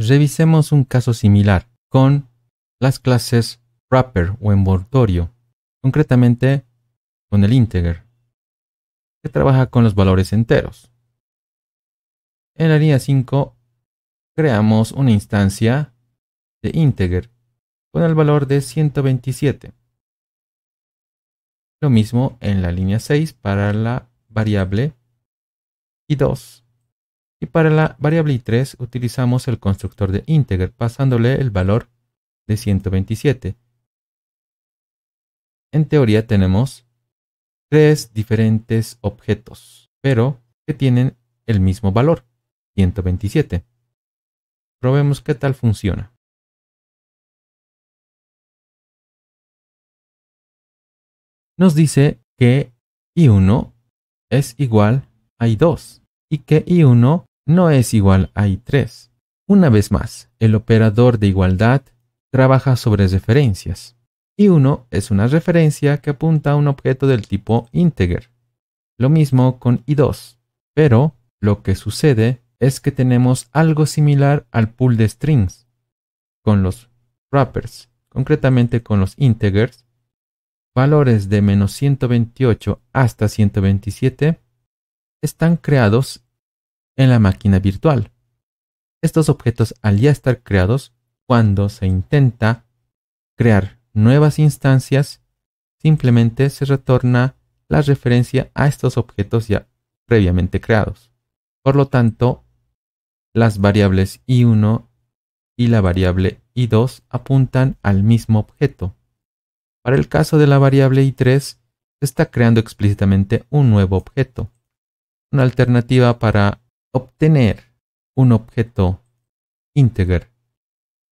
Revisemos un caso similar con las clases wrapper o envoltorio, concretamente con el integer, que trabaja con los valores enteros. En la línea 5 creamos una instancia de integer con el valor de 127. Lo mismo en la línea 6 para la variable y 2 y para la variable i3 utilizamos el constructor de integer pasándole el valor de 127. En teoría tenemos tres diferentes objetos, pero que tienen el mismo valor, 127. Probemos qué tal funciona. Nos dice que i1 es igual a i2 y que i1 no es igual a I3. Una vez más, el operador de igualdad trabaja sobre referencias. I1 es una referencia que apunta a un objeto del tipo integer. Lo mismo con I2, pero lo que sucede es que tenemos algo similar al pool de strings con los wrappers, concretamente con los integers, valores de menos 128 hasta 127 están creados en la máquina virtual. Estos objetos al ya estar creados, cuando se intenta crear nuevas instancias, simplemente se retorna la referencia a estos objetos ya previamente creados. Por lo tanto, las variables i1 y la variable i2 apuntan al mismo objeto. Para el caso de la variable i3, se está creando explícitamente un nuevo objeto. Una alternativa para obtener un objeto integer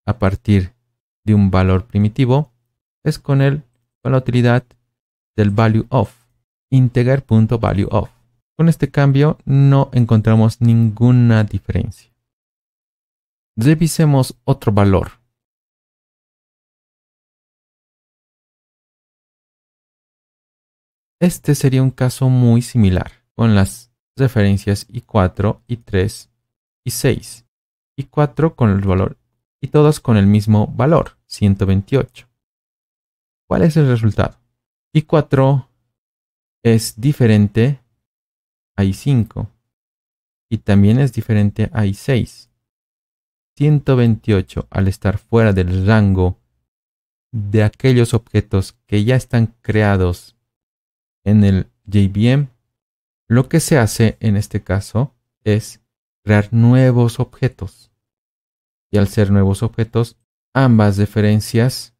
a partir de un valor primitivo es con, el, con la utilidad del value of, value of. Con este cambio no encontramos ninguna diferencia. Revisemos otro valor. Este sería un caso muy similar, con las referencias I4, y 3 y 6, y 4 con el valor y todos con el mismo valor, 128. ¿Cuál es el resultado? I4 es diferente a I5 y también es diferente a I6. 128 al estar fuera del rango de aquellos objetos que ya están creados en el JVM lo que se hace en este caso es crear nuevos objetos. Y al ser nuevos objetos, ambas referencias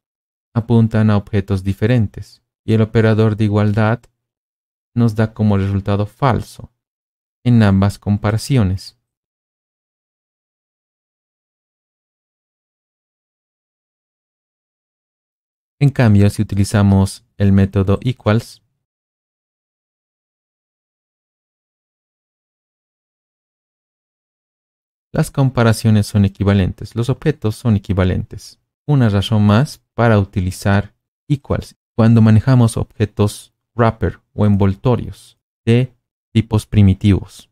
apuntan a objetos diferentes. Y el operador de igualdad nos da como resultado falso en ambas comparaciones. En cambio, si utilizamos el método equals, Las comparaciones son equivalentes, los objetos son equivalentes. Una razón más para utilizar equals cuando manejamos objetos wrapper o envoltorios de tipos primitivos.